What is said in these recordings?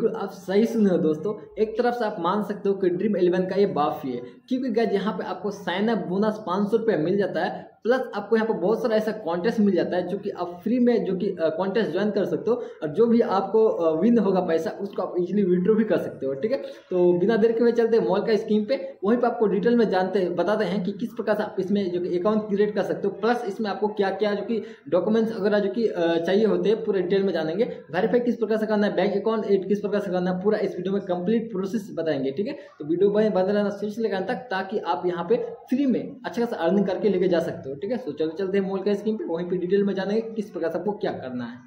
बिल्कुल आप सही सुन रहे हो दोस्तों एक तरफ से आप मान सकते हो कि ड्रीम इलेवन का ये बाफी है क्योंकि गैज यहाँ पे आपको साइन अप बोनस पाँच सौ रुपया मिल जाता है प्लस आपको यहाँ पर बहुत सारा ऐसा कॉन्टेस्ट मिल जाता है जो कि आप फ्री में जो कि कॉन्टेस्ट ज्वाइन कर सकते हो और जो भी आपको विन होगा पैसा उसको आप इजीली विड्रॉ भी कर सकते हो ठीक है तो बिना देर के वे चलते हैं मॉल का स्कीम पे वहीं पर आपको डिटेल में जानते बताते हैं कि किस प्रकार से आप इसमें जो कि अकाउंट क्रिएट कर सकते हो प्लस इसमें आपको क्या क्या जो कि डॉक्यूमेंट्स वगैरह जो कि चाहिए होते हैं पूरे डिटेल में जानेंगे वेरीफाई किस प्रकार से करना है बैंक अकाउंट एड किस प्रकार से करना है पूरा इस वीडियो में कंप्लीट प्रोसेस बताएंगे ठीक है तो वीडियो बने बंद रहना स्विच लेकर तक ताकि आप यहाँ पे फ्री में अच्छा खासा अर्निंग करके लेके जा सकते हो हो ठीक है सो तो चलते चलते हैं मॉल का स्कीम पे वहीं पे डिटेल में जाने किस प्रकार से आपको क्या करना है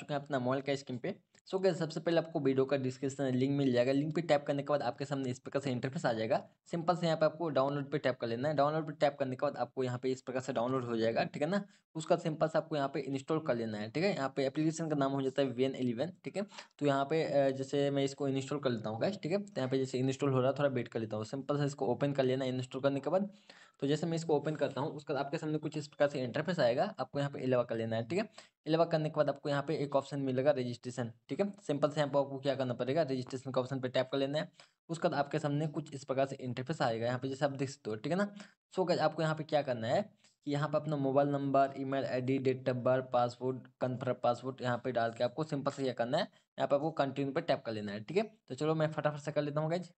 चुके हैं अपना मॉल का स्कीम पे सो गए सबसे पहले आपको वीडियो का डिस्क्रिप्शन लिंक मिल जाएगा लिंक पे टैप करने के बाद आपके सामने इस प्रकार से इंटरफेस आ जाएगा सिंपल से यहाँ पे आपको डाउनलोड पे टैप कर लेना है डाउनलोड पे टैप करने के बाद आपको यहाँ पे इस प्रकार से डाउनलोड हो जाएगा ठीक है ना उसका सिंपल से आपको यहाँ पे इंस्टॉल कर लेना है ठीक है यहाँ पे एप्लीकेशन का नाम हो जाता है वी एन ठीक है तो यहाँ पे जैसे मैं इसको इंस्टॉल कर लेता हूँ गैस ठीक है तो यहाँ पे जैसे इंस्टॉल हो रहा है थोड़ा वेट कर लेता हूँ सिंपल से इसको ओपन कर लेना इंस्टॉल करने के बाद तो जैसे मैं इसको ओपन करता हूँ उसका आपके सामने कुछ इस प्रकार से इंटरफेस आएगा आपको यहाँ पे इलेवा कर लेना है ठीक है इलेवा करने के बाद आपको यहाँ पे एक ऑप्शन मिलेगा रजिस्ट्रेशन ठीक ठीक है सिंपल से आपको क्या करना पड़ेगा रजिस्ट्रेशन का ऑप्शन पर टैप कर लेना है उसके बाद आपके सामने कुछ इस प्रकार से इंटरफेस आएगा यहाँ पे जैसे आप देख सकते हो ठीक है ना सो so, आपको यहाँ पे क्या करना है कि यहाँ पर अपना mobile number email ID date of birth password confirm password यहाँ पे डाल के आपको सिंपल से क्या करना है यहाँ पे आपको कंटिन्यू पर टैप कर लेना है ठीक है तो चलो मैं फटाफट से कर लेता हूँ गज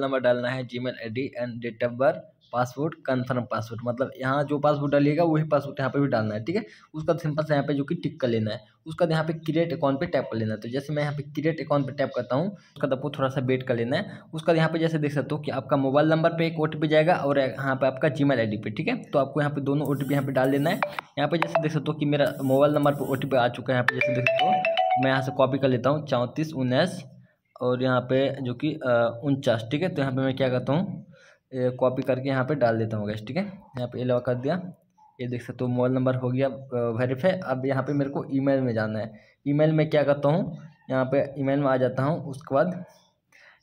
नंबर डालना है Gmail I and date of birth password confirm password मतलब यहाँ जो पासवर्ड डालिएगा वही पासवर्ड यहाँ पे भी डालना है ठीक है उसका सिंपल से यहाँ पे जो कि टिक कर लेना है उसका यहाँ पे क्रिएट अकाउंट पे टैप कर लेना है तो जैसे मैं यहाँ पे क्रिएट अकाउंट पे टैप करता हूँ उसका आपको थोड़ा सा वेट कर लेना है उसका यहाँ पे जैसे देख सकते हो कि आपका मोबाइल नंबर पर एक ओ जाएगा और यहाँ पे आपका जी मेल पे ठीक है तो आपको यहाँ पे दोनों ओ टी यहाँ पे डाल देना है यहाँ पर जैसे देख सकते हो कि मेरा मोबाइल नंबर पर ओ आ चुका है यहाँ पर जैसे देख सकते हो मैं यहाँ से कॉपी कर लेता हूँ चौंतीस उन्नीस और यहाँ पे जो कि उनचास ठीक है तो यहाँ पर मैं क्या करता हूँ कॉपी करके यहाँ पे डाल देता हूँ गैस ठीक है यहाँ पे एलवा कर दिया ये देख सकते हो मोबाइल नंबर हो गया वेरीफाई अब यहाँ पे मेरे को ईमेल में जाना है ईमेल में क्या करता हूँ यहाँ पे ईमेल में आ जाता हूँ उसके बाद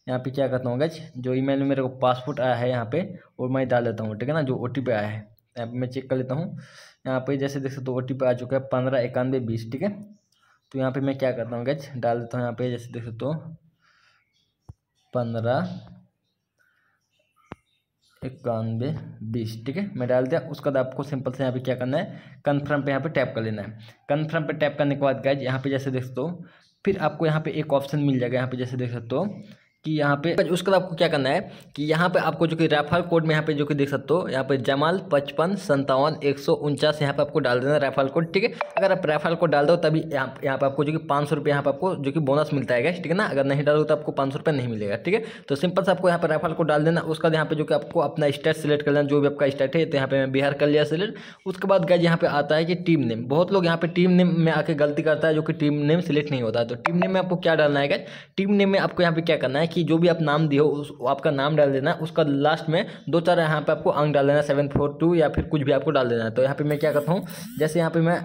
यहाँ पे क्या करता हूँ गैस जो ईमेल में मेरे को पासपोर्ट आया है यहाँ पर वो मैं डाल देता हूँ ठीक है ना जो ओ आया है यहाँ पर मैं चेक कर लेता हूँ यहाँ पर जैसे देख सकते हो ओ आ चुका है पंद्रह इक्यानवे बीस ठीक है तो यहाँ पर मैं क्या करता हूँ गैस डाल देता हूँ यहाँ पर जैसे देख सकते हो पंद्रह इक्यानवे बीस ठीक है मैं डाल दिया उसके बाद आपको सिंपल से यहाँ पे क्या करना है कन्फर्म पे यहाँ पे टैप कर लेना है कन्फर्म पे टैप करने के बाद गाइज यहाँ पे जैसे देख सकते हो फिर आपको यहाँ पे एक ऑप्शन मिल जाएगा यहाँ पे जैसे देख सकते हो कि यहाँ पे उसके बाद आपको क्या करना है कि यहाँ पे आपको जो कि रेफरल कोड में यहाँ पे जो कि देख सकते हो यहाँ पे जमाल पचपन संतावन एक सौ उनचास यहाँ पे आपको डाल देना रेफरल कोड ठीक है अगर आप रेफरल कोड डाल दो तभी यहाँ यहाँ पे आपको जो कि पाँच सौ रुपये यहाँ पे आपको जो कि बोनस मिलता है ठीक है ना अगर नहीं डालो तो आपको पाँच सौ रुपये नहीं मिलेगा ठीक है तो सिंपल से आपको यहाँ पर रेफरल कोड डाल देना उसके बाद यहाँ पे जो कि आपको अपना स्टेट सेलेक्ट कर लेना जो भी आपका स्टेट है तो यहाँ पे मैं बिहार कर लिया सिलेक्ट उसके बाद गैज यहाँ पे आता है कि टीम नेम बहुत लोग यहाँ पे टीम नेम में आकर गलती करता है जो कि टीम नेम सिलेक्ट नहीं होता तो टीम नेम में आपको क्या डालना है गैज टीम नेम में आपको यहाँ पे क्या करना है कि जो भी आप नाम दिए हो उस आपका नाम डाल देना उसका लास्ट में दो चार यहाँ पे आपको अंक डाल देना सेवन फोर टू या फिर कुछ भी आपको डाल देना है तो यहाँ पे मैं क्या करता हूँ जैसे यहाँ पे मैं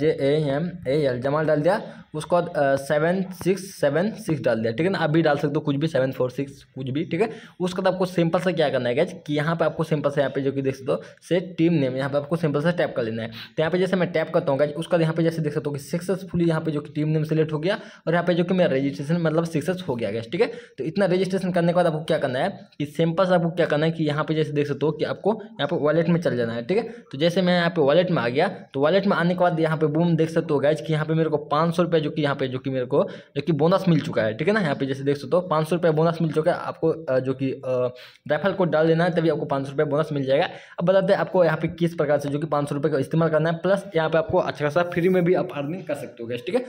J A M A L Jamal डाल दिया उसके बाद सेवन सिक्स सेवन सिक्स डाल दिया ठीक है ना अभी डाल सकते हो कुछ भी सेवन फोर सिक्स कुछ भी ठीक है उसके बाद आपको सिंपल से क्या करना है गैज कि यहाँ पे आपको सिंपल से यहाँ पे जो कि देख सकते हो से टीम नेम यहाँ पे आपको सिंपल से टैप कर लेना है तो यहाँ पे जैसे मैं टैप करता हूँ गैज उसका यहाँ पे जैसे देख सकते हो कि सक्सेसफुली यहाँ पे जो कि टीम नेम सेलेक्ट हो गया और यहाँ पे जो कि मेरा रजिस्ट्रेशन मतलब सक्सेस हो गया गैस ठीक है तो इतना रजिस्ट्रेशन करने के बाद आपको क्या करना है कि सिंपल से आपको क्या करना है कि यहाँ पे जैसे देख सकते हो कि आपको यहाँ पे वॉलेट में चल जाना है ठीक है तो जैसे मैं यहाँ पे वॉलेट में आ गया तो वॉलेट में आने के बाद यहाँ पे बूम देख सकते हो गैज कि यहाँ पे मेरे को पाँच सौ जो कि यहाँ पे जो कि मेरे को जो कि बोनस मिल चुका है ठीक है ना यहाँ पे जैसे देख सकते हो पाँच सौ बोनस मिल चुका है आपको जो कि राइफल कोड डाल देना है तभी आपको पाँच सौ बोनस मिल जाएगा अब बताते हैं आपको यहाँ पे किस प्रकार से जो कि पाँच सौ का इस्तेमाल करना है प्लस यहाँ पे आपको अच्छा खासा फ्री में भी आप अर्निंग कर सकते हो गैस ठीक है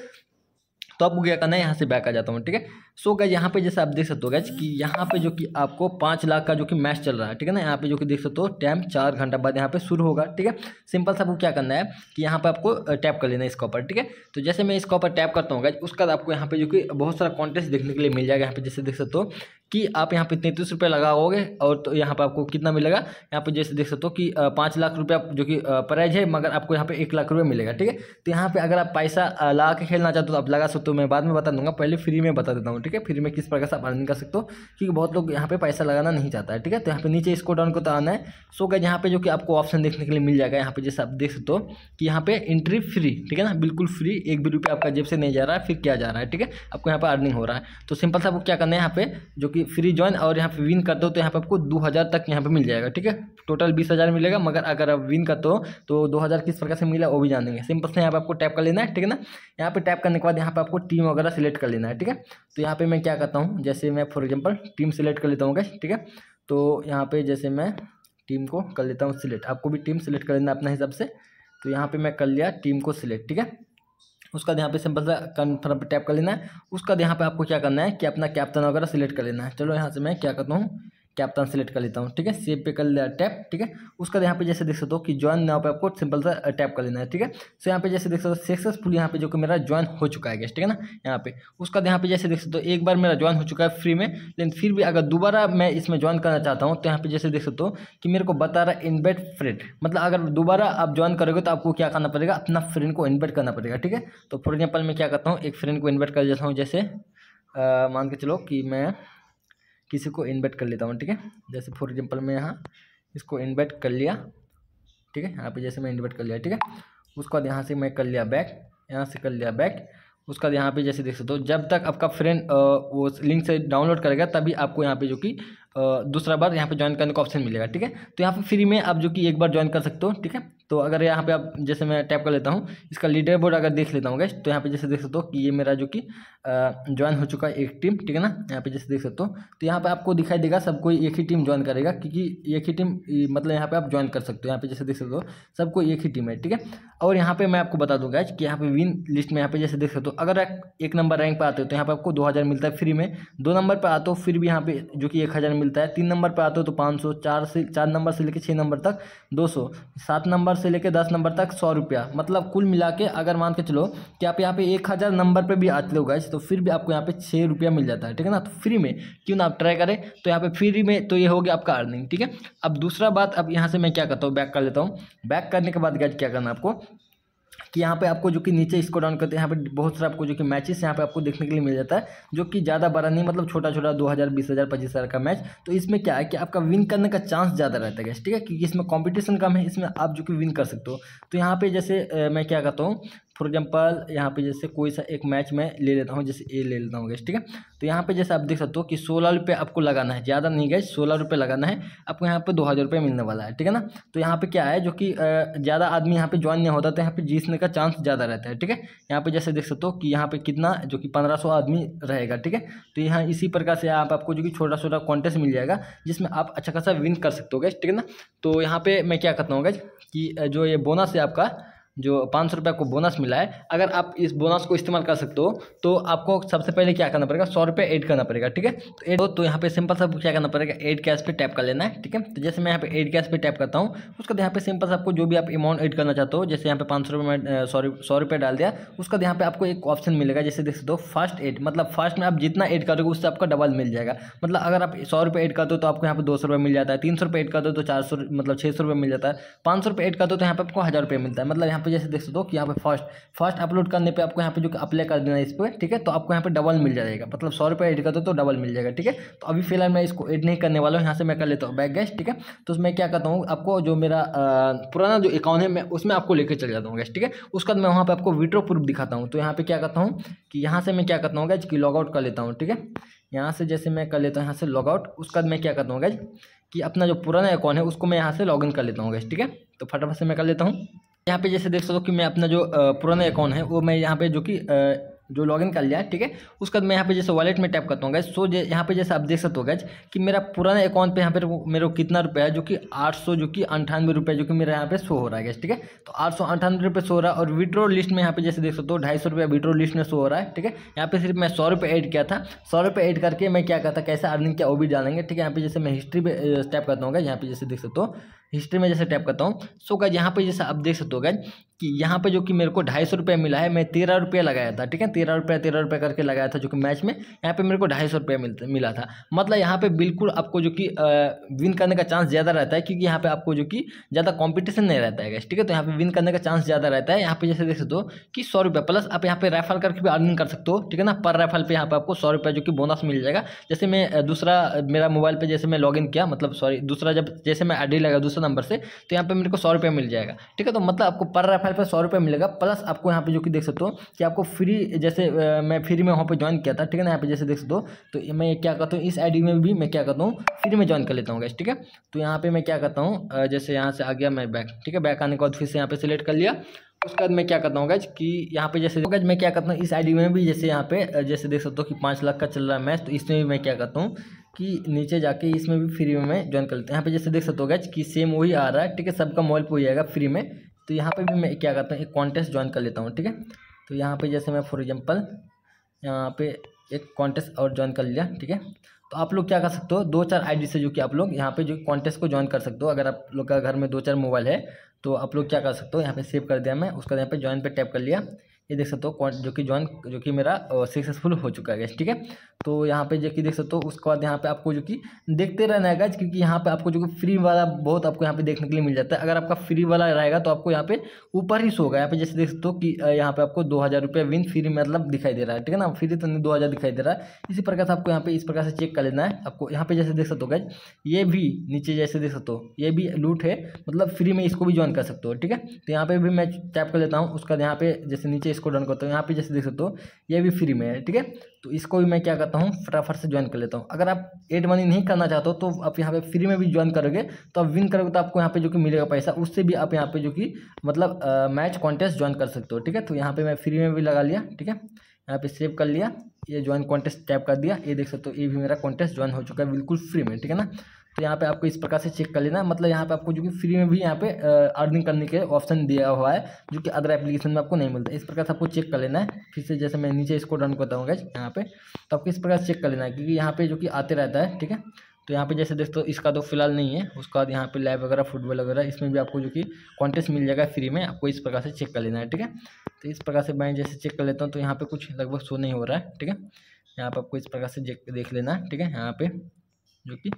तो आपको क्या करना है यहाँ से बैक आ जाता हूँ ठीक है सो गैज यहाँ पे जैसे आप देख सकते हो गैज कि यहाँ पे जो कि आपको पाँच लाख का जो कि मैच चल रहा है ठीक है ना यहाँ पे जो कि देख सकते हो टाइम चार घंटा बाद यहाँ पे शुरू होगा ठीक है सिंपल से आपको क्या करना है कि यहाँ पे आपको टैप कर लेना है इसके ऊपर ठीक है तो जैसे मैं इसके ऊपर टैप करता हूँ गैज उसके बाद आपको यहाँ पे जो कि बहुत सारा कॉन्टेस्ट देखने के लिए मिल जाएगा यहाँ पे जैसे देख सकते हो कि आप यहाँ पे तैंतीस रुपये लगाओगे और तो यहाँ पे आपको कितना मिलेगा यहाँ पे जैसे देख सकते हो कि पाँच लाख रुपया जो कि प्राइज है मगर आपको यहाँ पे एक लाख रुपया मिलेगा ठीक है तो यहाँ पे अगर आप पैसा लगा के खेलना चाहते हो तो आप लगा सकते हो मैं बाद में बता दूंगा पहले फ्री में बता देता हूँ ठीक है फ्री में किस प्रकार से आप अर्निंग कर सकते हो क्योंकि बहुत लोग यहाँ पे पैसा लगाना नहीं चाहता है ठीक है तो यहाँ पे नीचे इसको डाउन को तो आना है सो गए यहाँ पे जो कि आपको ऑप्शन देखने के लिए मिल जाएगा यहाँ पे जैसे आप देख सकते हो कि यहाँ पे एंट्री फ्री ठीक है ना बिल्कुल फ्री एक भी रुपये आपका जेब से नहीं जा रहा है फिर क्या जा रहा है ठीक है आपको यहाँ पर अर्निंग हो रहा है तो सिंपल सा आपको क्या करना है यहाँ पे जो कि फ्री ज्वाइन और यहाँ पे विन करते हो तो यहाँ पे आपको दो हज़ार तक यहाँ पे मिल जाएगा ठीक है टोटल बीस हज़ार मिलेगा मगर अगर आप विन करते हो तो दो हज़ार किस प्रकार से मिला वो भी जानेंगे सिंपल से यहाँ पे आपको टैप कर लेना है ठीक है ना यहाँ पे टैप करने के बाद यहाँ पे आपको टीम वगैरह सिलेक्ट कर लेना है ठीक है तो यहाँ पर मैं क्या करता हूँ जैसे मैं फॉर एग्जाम्पल टीम सेलेक्ट कर लेता हूँ ठीक है तो यहाँ पर जैसे मैं टीम को कर लेता हूँ सिलेक्ट आपको भी टीम सिलेक्ट कर लेना अपने हिसाब से तो यहाँ पर मैं कर लिया टीम को सिलेक्ट ठीक है उसके बाद यहाँ पे सिंपल सा कन्फर्म टैप कर लेना है उसके बाद यहाँ पे आपको क्या करना है कि अपना कैप्टन वगैरह सिलेक्ट कर लेना है चलो यहाँ से मैं क्या करता हूँ कैप्टन सेलेक्ट कर लेता हूँ ठीक है सेव पे कर लिया टैप ठीक है उसका यहाँ पे जैसे देख सकते हो कि ज्वाइन नाव पे आपको सिंपल सा टैप कर लेना है ठीक है सो यहाँ पे जैसे देख सकते हो सक्सेसफुल यहाँ पे जो कि मेरा ज्वाइन हो चुका है ठीक है ना यहाँ पे उसका यहाँ पे जैसे देख सकते हो एक बार मेरा ज्वाइन हो चुका है फ्री में लेकिन फिर भी अगर दोबारा मैं इसमें ज्वाइन करना चाहता हूँ तो यहाँ पे जैसे देख सकते हो कि मेरे को बता रहा है फ्रेंड मतलब अगर दोबारा आप ज्वाइन करोगे तो आपको क्या करना पड़ेगा अपना फ्रेंड को इन्वेट करना पड़ेगा ठीक है तो फॉर एग्जाम्पल मैं क्या करता हूँ एक फ्रेंड को इन्वेट कर देता हूँ जैसे मान के चलो कि मैं किसी को इन्वाइट कर लेता हूँ ठीक है जैसे फॉर एग्जांपल मैं यहाँ इसको इन्वाइट कर लिया ठीक है यहाँ पे जैसे मैं इन्वाइट कर लिया ठीक है उसके बाद यहाँ से मैं कर लिया बैक यहाँ से कर लिया बैक उसका यहाँ पे जैसे देख सकते हो जब तक आपका फ्रेंड वो लिंक से डाउनलोड करेगा तभी आपको यहाँ पे जो कि दूसरा बार यहाँ पे ज्वाइन करने का ऑप्शन मिलेगा ठीक है तो यहाँ पे फ्री में आप जो कि एक बार ज्वाइन कर सकते हो ठीक है तो अगर यहाँ पे आप जैसे मैं टैप कर लेता हूँ इसका लीडर बोर्ड अगर देख लेता हूँ गैस तो यहाँ पे जैसे देख सकते हो कि ये मेरा जो कि ज्वाइन हो चुका है एक टीम ठीक है ना यहाँ पे जैसे देख सकते हो तो यहाँ पे आपको दिखाई देगा सब कोई एक ही टीम ज्वाइन करेगा क्योंकि एक ही टीम मतलब यहाँ पर आप ज्वाइन कर सकते हो यहाँ पे जैसे देख सकते हो सबको एक ही टीम है ठीक है और यहाँ पे मैं आपको बता दूँ गैच कि यहाँ पे विन लिस्ट में यहाँ पे जैसे देख सकते हो अगर एक नंबर रैंक पर आते हो तो यहाँ पर आपको दो हज़ार मिलता है फ्री में दो नंबर पर आते हो फिर भी यहाँ पे जो कि एक हज़ार मिलता है तीन नंबर पर आते हो तो पाँच सौ चार से चार नंबर से लेकर छः नंबर तक दो सौ सात नंबर नंबर से लेकर दस नंबर तक सौ रुपया मतलब कुल मिला के अगर मान के चलो कि आप यहाँ पे एक हज़ार नंबर पे भी आते हो गैस तो फिर भी आपको यहाँ पे छः रुपया मिल जाता है ठीक है ना तो फ्री में क्यों ना आप ट्राई करें तो यहाँ पे फ्री में तो ये हो गया आपका अर्निंग ठीक है अब दूसरा बात अब यहाँ से मैं क्या करता हूँ बैक कर लेता हूँ बैक करने के बाद गैज क्या करना आपको कि यहाँ पे आपको जो कि नीचे इसको डाउन करते हैं यहाँ पे बहुत सारा आपको जो कि मैचेस यहाँ पे आपको देखने के लिए मिल जाता है जो कि ज़्यादा बड़ा नहीं मतलब छोटा छोटा दो हज़ार बीस हज़ार पच्चीस हज़ार का मैच तो इसमें क्या है कि आपका विन करने का चांस ज़्यादा रहता है ठीक है क्योंकि इसमें कॉम्पिटिशन कम है इसमें आप जो कि विन कर सकते हो तो यहाँ पर जैसे मैं क्या कहता हूँ फॉर एग्जाम्पल यहाँ पे जैसे कोई सा एक मैच मैं ले लेता हूँ जैसे ए ले लेता हूँ गैस ठीक है तो यहाँ पे जैसे आप देख सकते हो कि सोलह रुपये आपको लगाना है ज़्यादा नहीं गैस सोलह रुपये लगाना है आपको यहाँ पे दो हज़ार रुपये मिलने वाला है ठीक है ना तो यहाँ पे क्या है जो कि ज़्यादा आदमी यहाँ पे ज्वाइन नहीं होता तो यहाँ पर जीतने का चांस ज़्यादा रहता है ठीक है यहाँ पे जैसे देख सकते हो कि यहाँ पर कितना जो कि पंद्रह आदमी रहेगा ठीक है तो यहाँ इसी प्रकार से आप आपको जो कि छोटा छोटा कॉन्टेस्ट मिल जाएगा जिसमें आप अच्छा खासा विन कर सकते हो गैस ठीक है ना तो यहाँ पर मैं क्या करता हूँ गैस कि जो ये बोनस है आपका जो पाँच सौ रुपये आपको बोनस मिला है अगर आप इस बोनस को इस्तेमाल कर सकते हो तो आपको सबसे पहले क्या करना पड़ेगा सौ रुपये ऐड करना पड़ेगा ठीक है तो एड हो तो यहाँ पे सिंपल सा क्या करना पड़ेगा एड कैश पे टैप कर लेना है ठीक है तो जैसे मैं यहाँ पे एड कैश पे टैप करता हूँ उसके बाद यहाँ पे सिंपल सा आपको जो भी आप अमाउंट एड करना चाहते हो जैसे यहाँ पे पाँच सौ रुपये में सॉरी सौ रुपये डाल दिया उसका यहाँ पे आपको एक ऑप्शन मिलेगा जैसे देख सकते हो फर्स्ट एड मतलब फर्स्ट में आप जितना एड करोगे उससे आपका डबल मिल जाएगा मतलब अगर आप सौ रुपये एड कर दो तो आपको यहाँ पे दो सौ मिल जाता है तीन सौ रुपये एड कर दो तो चार सौ मतलब छः सौ रुपये मिल जाता है पाँच सौ रुपये एड कर दो तो यहाँ पे आपको हज़ार रुपये मिलता है मतलब यहाँ पे जैसे देख सकते हो कि यहाँ पे फर्स्ट फर्स्ट अपलोड करने पे आपको यहाँ पे जो अप्लाई कर देना है इस पर ठीक है तो आपको यहाँ पे डबल मिल जाएगा मतलब सौ रुपये एड कर दो तो डबल मिल जाएगा ठीक है तो अभी फिलहाल मैं इसको एड नहीं करने वाला हूँ यहाँ से मैं कर लेता हूँ बैक गैस ठीक है तो मैं क्या करता हूँ आपको जो मेरा पुराना जो अकाउंट है मैं उसमें आपको लेकर चले जाता हूँ गैस ठीक है उसके बाद मैं वहाँ पर आपको विड्रो प्रूफ दिखाता हूँ तो यहाँ पर क्या करता हूँ कि यहाँ से मैं क्या करता हूँ गैज कि लॉगआउट कर लेता हूँ ठीक है यहाँ से जैसे मैं कर लेता हूँ यहाँ से लॉगआउट उसके बाद मैं क्या करता हूँ गैज कि अपना जो पुराना अकाउंट है उसको मैं यहाँ से लॉगिन कर लेता हूँ गैस ठीक है तो फटाफट से मैं कर लेता हूँ यहाँ पे जैसे देख सकते हो कि मैं अपना जो पुराना अकाउंट है वो मैं यहाँ पे जो कि जो लॉगिन कर लिया ठीक है उसके बाद मैं यहाँ पे जैसे वॉलेट में टैप करता हूँ गैस सो यहाँ पे जैसे आप देख सकते हो गैज कि मेरा पुराना अकाउंट पे यहाँ पे मेरे को कितना रुपया है जो कि सौ जो कि अंठानवे रुपये जो कि मेरा यहाँ पे शो हो रहा है गैस ठीक है तो आठ सौ अंठानवे रुपये शो हो रहा है और विड्रो लिस्ट में यहाँ पे जैसे देख सकते हो ढाई सौ रुपया विड्रो लिस्ट में शो हो रहा है ठीक है यहाँ पे सिर्फ मैं सौ रुपये एड किया था सौ रुपये एड करके मैं क्या करता कैसे अर्निंग क्या वो भी डालेंगे ठीक है यहाँ पे जैसे मैं हिस्ट्री पर टैप करता हूँ यहाँ पे जैसे देख सकते हो हिस्ट्री में जैसे टाइप करता हूँ सो गज यहाँ पर जैसे आप देख सकते हो गज कि यहाँ पे जो कि मेरे को ढाई सौ रुपये मिला है मैं तेरह रुपये लगाया था ठीक है तेरह रुपये तेरह रुपये करके लगाया था जो कि मैच में यहाँ पे मेरे को ढाई सौ रुपये मिल मिला था मतलब यहाँ पे बिल्कुल आपको जो कि विन करने का चांस ज़्यादा रहता है क्योंकि यहाँ पे आपको जो कि ज़्यादा कॉम्पिटिशन नहीं रहता है ठीक है तो यहाँ पर विन करने का चांस ज़्यादा रहता है यहाँ पर जैसे देख सकते हो कि सौ प्लस आप यहाँ पर रेफर करके भी अर्निंग कर सकते हो ठीक है ना पर रेफर पर यहाँ पर आपको सौ जो कि बोनस मिल जाएगा जैसे मैं दूसरा मेरा मोबाइल पर जैसे मैं लॉग किया मतलब सॉरी दूसरा जब जैसे मैं आई लगा दूसरे नंबर से तो यहाँ पर मेरे को सौ मिल जाएगा ठीक है तो मतलब आपको पर फाइल पर सौ रुपये मिलेगा प्लस आपको यहाँ पे जो कि देख सकते हो कि आपको फ्री जैसे मैं फ्री में वहाँ पे ज्वाइन किया था ठीक है ना यहाँ पे जैसे देख सकते हो तो मैं क्या करता हूँ इस आईडी में भी मैं क्या करता हूँ फ्री में ज्वाइन कर लेता हूँ गैस ठीक है तो यहाँ पर मैं क्या करता हूँ जैसे यहाँ से आ गया मैं बैक ठीक है बैक आने के बाद फिर से यहाँ पर सिलेक्ट कर लिया उसके बाद मैं क्या करता हूँ गज कि यहाँ पे जैसे गज मैं क्या करता हूँ इस आईडी में भी जैसे यहाँ पे जैसे देख सकते हो कि पाँच लाख का चल रहा है मैच तो इसमें भी मैं क्या करता हूँ कि नीचे जाके इसमें भी फ्री में मैं ज्वाइन कर लेता हूँ यहाँ पे जैसे देख सकते हो गज कि सेम वही आ रहा है ठीक है सबका मोबाइल पर हो जाएगा फ्री में तो यहाँ पे भी मैं क्या करता हूँ एक कॉन्टेस्ट ज्वाइन कर लेता हूँ ठीक है तो यहाँ पे जैसे मैं फॉर एग्जांपल यहाँ पे एक कॉन्टेस्ट और ज्वाइन कर लिया ठीक है तो आप लोग क्या कर सकते हो दो चार आईडी से जो कि आप लोग यहाँ पे जो कॉन्टेस्ट को ज्वाइन कर सकते हो अगर आप लोग का घर में दो चार मोबाइल है तो आप लोग क्या कर सकते हो यहाँ पर सेव कर दिया मैं उसका यहाँ पर ज्वाइन पर टैप कर लिया ये देख सकते हो जो कि ज्वाइन जो कि मेरा सक्सेसफुल हो चुका है ठीक है तो यहाँ पे जो कि देख सकते हो उसके बाद यहाँ पे आपको जो कि देखते रहना है गैस क्योंकि यहाँ पे आपको जो कि फ्री वाला बहुत आपको यहाँ पे देखने के लिए मिल जाता है अगर आपका फ्री वाला रहेगा तो आपको यहाँ पे ऊपर ही सोगा यहाँ पे जैसे देख सकते हो कि यहाँ पे आपको दो हज़ार रुपये विन फ्री मतलब दिखाई दे रहा है ठीक है ना फ्री तो दो हज़ार दिखाई दे रहा है इसी प्रकार से आपको यहाँ पे इस प्रकार से चेक कर लेना है आपको यहाँ पे जैसे देख सकते हो गैज ये भी नीचे जैसे देख सकते हो ये भी लूट है मतलब फ्री में इसको भी ज्वाइन कर सकते हो ठीक है तो यहाँ पे भी मैं टैप कर लेता हूँ उसका यहाँ पे जैसे नीचे इसको डन करता हूँ यहाँ पे जैसे देख सकते हो ये भी फ्री में है ठीक है तो इसको भी मैं क्या करता हूँ फटाफट से ज्वाइन कर लेता हूँ अगर आप एड मनी नहीं करना चाहते हो तो आप यहाँ पे फ्री में भी ज्वाइन करोगे तो आप विन करोगे तो आपको यहाँ पे जो कि मिलेगा पैसा उससे भी आप यहाँ पे जो कि मतलब मैच कॉन्टेस्ट ज्वाइन कर सकते हो ठीक है तो यहाँ पर मैं फ्री में भी लगा लिया ठीक है यहाँ पे सेव कर लिया ये ज्वाइन कॉन्टेस्ट टैप कर दिया ये देख सकते हो ये भी मेरा कॉन्टेस्ट ज्वाइन हो चुका है बिल्कुल फ्री में ठीक है ना तो यहाँ पे आपको इस प्रकार से चेक कर लेना मतलब यहाँ पे आपको जो कि फ्री में भी यहाँ पे अर्निंग करने के ऑप्शन दिया हुआ है जो कि अदर एप्लीकेशन में आपको नहीं मिलता इस प्रकार से आपको चेक कर लेना है फिर से जैसे मैं नीचे इसको रन करता हूँ यहाँ पे तो आपको इस प्रकार से चेक कर लेना है क्योंकि यहाँ पे जो कि आते रहता है ठीक है तो यहाँ पे जैसे दोस्तों इसका तो फिलहाल नहीं है उसका यहाँ पे लैब वगैरह फुटबॉल वगैरह इसमें भी आपको जो कि कॉन्टेस्ट मिल जाएगा फ्री में आपको इस प्रकार से चेक कर लेना है ठीक है तो इस प्रकार से मैं जैसे चेक कर लेता हूँ तो यहाँ पे कुछ लगभग शो नहीं हो रहा है ठीक है यहाँ पे आपको इस प्रकार से देख लेना ठीक है यहाँ पे जो कि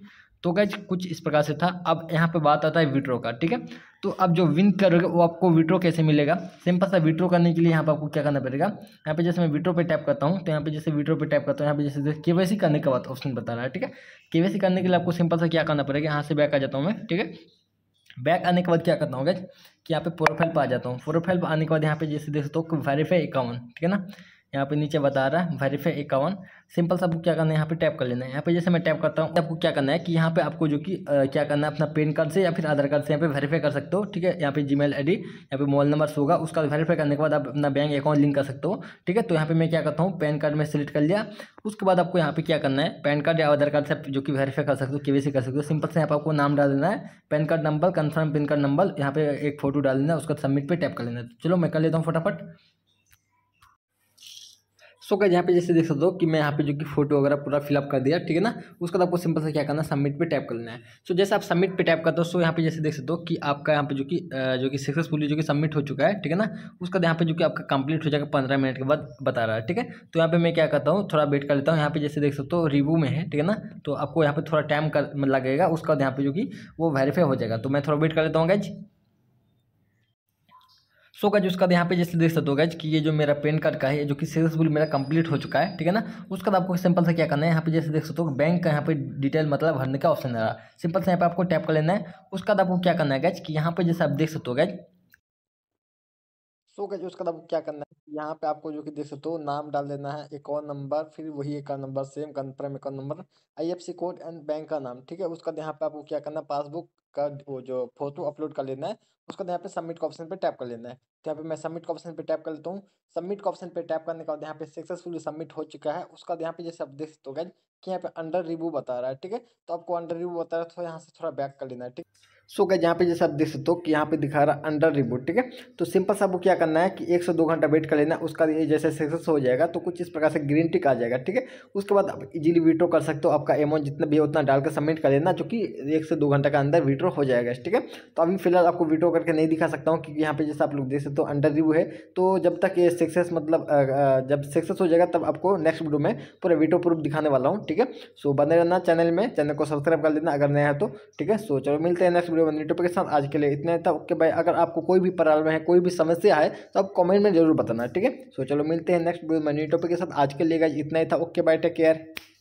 तो गैज कुछ इस प्रकार से था अब यहाँ पे बात आता है विड्रो का ठीक है तो अब जो विन करोगे वो आपको विड्रो कैसे मिलेगा सिंपल सा विड्रो करने के लिए यहाँ पे आपको क्या करना पड़ेगा यहाँ पे जैसे मैं विड्रो पे टैप करता हूँ तो यहाँ पे जैसे विड्रो पे टैप करता हूँ यहाँ पे जैसे सी करने का बात ऑप्शन बता रहा है ठीक है सी करने के लिए आपको सिंपल सा क्या करना पड़ेगा यहाँ से बैक आ जाता हूँ मैं ठीक है बैक आने के बाद क्या करता हूँ गैज कि यहाँ पे प्रोफाइल पर आ जाता हूँ प्रोफाइल पर आने के बाद यहाँ पे जैसे देख सकते हो वेरीफाई अकाउंट ठीक है ना यहाँ पे नीचे बता रहा है वेरीफाई इक्यावन सिंपल सा आपको क्या करना है यहाँ पे टैप कर लेना है यहाँ पे जैसे मैं टैप करता हूँ आपको क्या करना है कि यहाँ पे आपको जो कि क्या करना है अपना पेन कार्ड से या फिर आधार कार्ड से यहाँ पे वेरीफाई कर सकते हो ठीक है यहाँ पे जी मेल आई यहाँ पे मोबाइल नंबर होगा उसका वेरीफाई करने के बाद आप अपना बैंक अकाउंट लिंक कर सकते हो ठीक है तो यहाँ पे मैं क्या करता हूँ पैन कार्ड में सेलेक्ट कर लिया उसके बाद आपको यहाँ पे क्या करना है पैन कार्ड या आधार कार्ड से जो कि वेरीफाई कर सकते हो के कर सकते हो सिंपल से यहाँ आपको नाम डाल देना है PAN card number confirm PAN card number यहाँ पे एक फोटो डाल देना है उसका सबमिट पर टैप कर लेना है चलो मैं कर लेता हूँ फटाफट सो so, यहाँ पे जैसे देख सकते हो कि मैं यहाँ पे जो कि फोटो वगैरह पूरा फिलअप कर दिया ठीक है ना उसके बाद आपको सिंपल से क्या करना है सबमिट पे टैप कर लेना है सो जैसे आप सबमिट पे टैप करते हो सो यहाँ पे जैसे देख सकते हो कि आपका यहाँ पे जो कि जो कि सक्सेसफुली जो कि सबमिट हो चुका है ठीक है ना उसका यहाँ पे जो कि आपका कंप्लीट हो जाएगा पंद्रह मिनट के बाद बता रहा है ठीक है तो यहाँ पे मैं क्या करता हूँ थोड़ा वेट कर लेता हूँ यहाँ पे जैसे देख सकते हो रिव्यू में है ठीक है ना तो आपको यहाँ पे थोड़ा टाइम लगेगा उसका यहाँ पे जो कि वो वेरीफाई हो जाएगा तो मैं थोड़ा वेट कर लेता हूँ गैज सो गज उसका यहाँ पे जैसे देख सकते हो गज कि ये जो मेरा पेन कार्ड का है जो कि सक्सेसफुल मेरा कंप्लीट हो चुका है ठीक है ना उसके बाद आपको सिंपल से क्या करना है यहाँ पे जैसे देख सकते हो बैंक का यहाँ पे डिटेल मतलब भरने का ऑप्शन आ रहा है सिंपल से यहाँ पे आपको टैप कर लेना है उसके बाद आपको क्या करना है गज कि यहाँ पे जैसे आप देख सकते हो गज सो गज उसका आपको क्या करना है यहाँ पे आपको जो कि देख सकते हो नाम डाल देना है अकाउंट नंबर फिर वही account number same confirm account number I code and bank का नाम ठीक है उसका यहाँ पे आपको क्या करना है पासबुक का वो जो फोटो अपलोड कर लेना है उसके बाद तो यहाँ पे सबमिट का ऑप्शन पे टैप कर लेना है तो यहाँ पे मैं सबमिट का ऑप्शन पे टैप कर लेता हूँ सबमिट का ऑप्शन पे टैप करने के बाद यहाँ पे सक्सेसफुली सबमिट हो चुका है उसके बाद यहाँ पे जैसे आप देख सकते हो गए कि यहाँ पे अंडर रिव्यू बता रहा है ठीक है तो आपको अंडर रिव्यू बता रहा है तो यहाँ से थोड़ा बैक कर लेना है ठीक सो so, क्या यहाँ पे जैसे आप देख सकते हो कि यहाँ पे दिखा रहा अंडर रिव्यू ठीक है तो सिंपल सा आपको क्या करना है कि एक से दो घंटा वेट कर लेना उसका ये जैसे सक्सेस हो जाएगा तो कुछ इस प्रकार से ग्रीन टिक आ जाएगा ठीक है उसके बाद आप इजीली विड्रो कर सकते हो आपका अमाउंट जितना भी है उतना डाल कर सबमिट कर लेना जो कि एक से दो घंटा के अंदर विड्रो ड्रॉ हो जाएगा ठीक है तो अभी फिलहाल आपको वीडियो करके नहीं दिखा सकता हूँ क्योंकि यहाँ पे जैसे आप लोग देख सकते हो अंडर रिव्यू है तो जब तक ये सक्सेस मतलब जब सक्सेस हो जाएगा तब आपको नेक्स्ट वीडियो में पूरा वीडियो प्रूफ दिखाने वाला हूँ ठीक है सो बने रहना चैनल में चैनल को सब्सक्राइब कर लेना अगर नया है तो ठीक है सो चलो मिलते हैं नेक्स्ट वीडियो में टॉपिक के साथ आज के लिए इतना था ओके भाई अगर आपको कोई भी प्रॉब्लम है कोई भी समस्या है तो आप कॉमेंट में जरूर बताना ठीक है सो चलो मिलते हैं नेक्स्ट वीडियो में न्यू के साथ आज के लिए इतना ही था ओके बाय टेक केयर